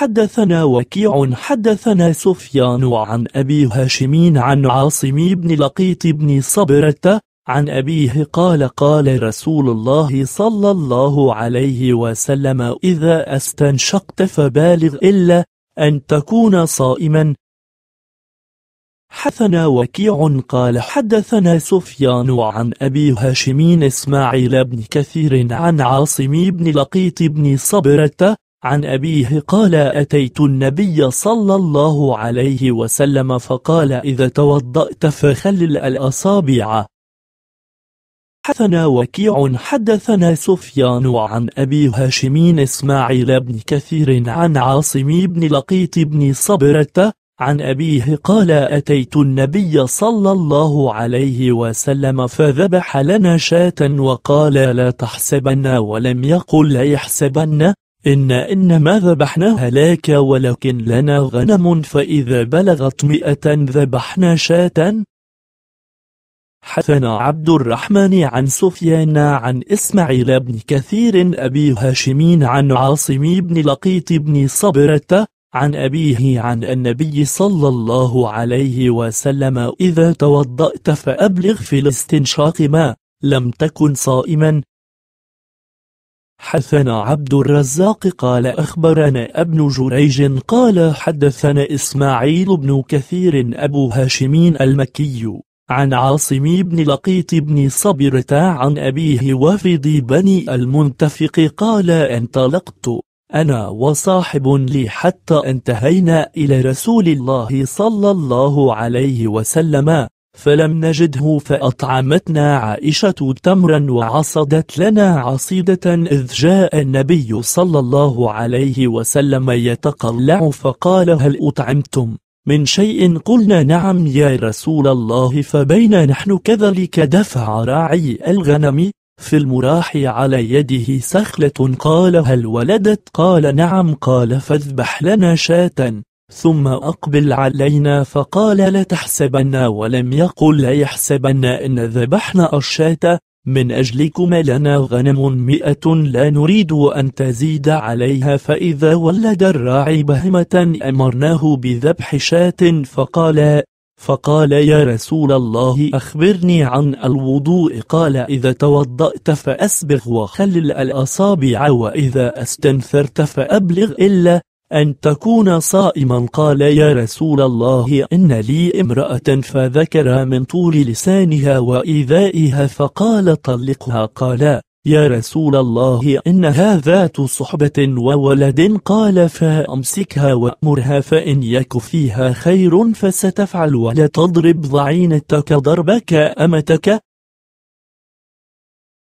حدثنا وكيع حدثنا سفيان عن أبي هاشم عن عاصم بن لقيط بن صبرة عن أبيه قال قال رسول الله صلى الله عليه وسلم إذا استنشقت فبالغ إلا أن تكون صائما حثنا وكيع قال حدثنا سفيان عن أبي هاشمين إسماعيل بن كثير عن عاصم بن لقيط بن صبرة عن أبيه قال أتيت النبي صلى الله عليه وسلم فقال إذا توضأت فخلل الأصابع حدثنا وكيع حدثنا سفيان عن أبي هاشم إسماعيل بن كثير عن عاصم بن لقيط بن صبرة عن أبيه قال أتيت النبي صلى الله عليه وسلم فذبح لنا شاة وقال لا تحسبن ولم يقل لا يحسبن إنا إنما ذبحنا هلاك ولكن لنا غنم فإذا بلغت مئة ذبحنا شاة حثنا عبد الرحمن عن سفيان عن إسماعيل بن كثير أبي هاشم عن عاصم بن لقيط بن صبرة عن أبيه عن النبي صلى الله عليه وسلم إذا توضأت فأبلغ في الاستنشاق ما لم تكن صائما حدثنا عبد الرزاق قال أخبرنا ابن جريج قال حدثنا إسماعيل بن كثير أبو هاشم المكي عن عاصم بن لقيط بن صبرة عن أبيه وفد بني المنتفق قال انطلقت أنا وصاحب لي حتى انتهينا إلى رسول الله صلى الله عليه وسلم فلم نجده فأطعمتنا عائشة تمرا وعصدت لنا عصيدة إذ جاء النبي صلى الله عليه وسلم يتقلع فقال هل أطعمتم من شيء قلنا نعم يا رسول الله فبين نحن كذلك دفع راعي الغنم في المراح على يده سخلة قال هل ولدت قال نعم قال فاذبح لنا شاة ثم أقبل علينا فقال لا تحسبنا ولم يقل لا يحسبنا إن ذبحنا الشاة من أجلكما لنا غنم مئة لا نريد أن تزيد عليها فإذا ولد الراعي بهمة أمرناه بذبح شاة فقال فقال يا رسول الله أخبرني عن الوضوء قال إذا توضأت فأسبغ وخلل الأصابع وإذا استنثرت فأبلغ إلا أن تكون صائما قال يا رسول الله إن لي امرأة فذكر من طول لسانها وإيذائها فقال طلقها قال يا رسول الله إنها ذات صحبة وولد قال فأمسكها وأمرها فإن يك فيها خير فستفعل ولا تضرب ضعينتك ضربك أمتك